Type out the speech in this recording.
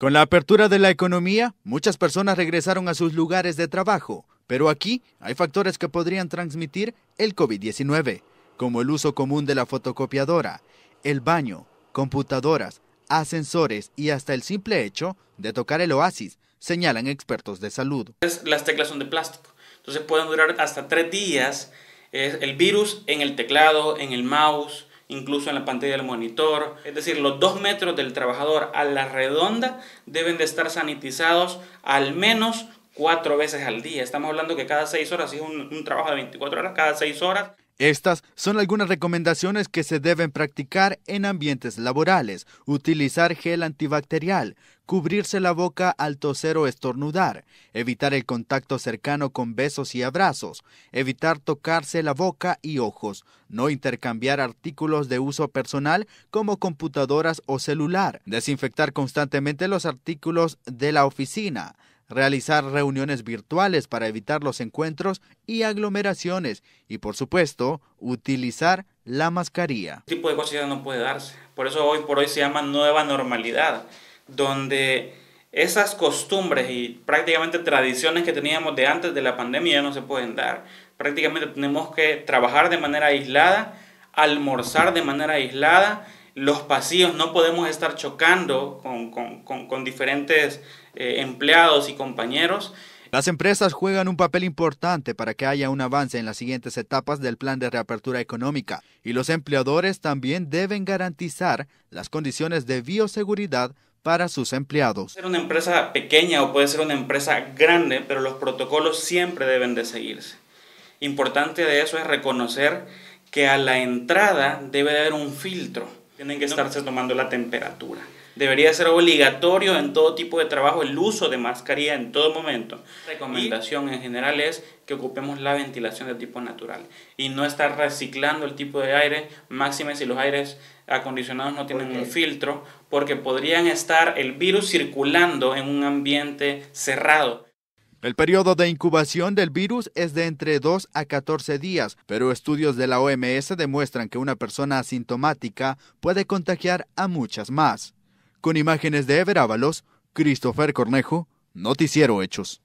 Con la apertura de la economía, muchas personas regresaron a sus lugares de trabajo, pero aquí hay factores que podrían transmitir el COVID-19, como el uso común de la fotocopiadora, el baño, computadoras, ascensores y hasta el simple hecho de tocar el oasis, señalan expertos de salud. Las teclas son de plástico, entonces pueden durar hasta tres días eh, el virus en el teclado, en el mouse, incluso en la pantalla del monitor. Es decir, los dos metros del trabajador a la redonda deben de estar sanitizados al menos cuatro veces al día. Estamos hablando que cada seis horas, si es un, trabajo de 24 horas, cada seis horas estas son algunas recomendaciones que se deben practicar en ambientes laborales. Utilizar gel antibacterial, cubrirse la boca al toser o estornudar, evitar el contacto cercano con besos y abrazos, evitar tocarse la boca y ojos, no intercambiar artículos de uso personal como computadoras o celular, desinfectar constantemente los artículos de la oficina, realizar reuniones virtuales para evitar los encuentros y aglomeraciones y, por supuesto, utilizar la mascarilla. Este tipo de cosas ya no puede darse. Por eso hoy por hoy se llama nueva normalidad, donde esas costumbres y prácticamente tradiciones que teníamos de antes de la pandemia ya no se pueden dar. Prácticamente tenemos que trabajar de manera aislada, almorzar de manera aislada, los pasillos, no podemos estar chocando con, diferentes eh, empleados y compañeros. Las empresas juegan un papel importante para que haya un avance en las siguientes etapas del plan de reapertura económica y los empleadores también deben garantizar las condiciones de bioseguridad para sus empleados. Puede ser una empresa pequeña o puede ser una empresa grande, pero los protocolos siempre deben de seguirse. Importante de eso es reconocer que a la entrada debe haber un filtro tienen que estarse tomando la temperatura. Debería ser obligatorio en todo tipo de trabajo el uso de mascarilla en todo momento. Recomendación en general es que ocupemos la ventilación de tipo natural y no estar reciclando el tipo de aire, máxime si los aires acondicionados no tienen un filtro, porque podrían estar el virus circulando en un ambiente cerrado. El periodo de incubación del virus es de entre 2 a 14 días, pero estudios de la OMS demuestran que una persona asintomática puede contagiar a muchas más. Con imágenes de Ever Christopher Cornejo, Noticiero Hechos.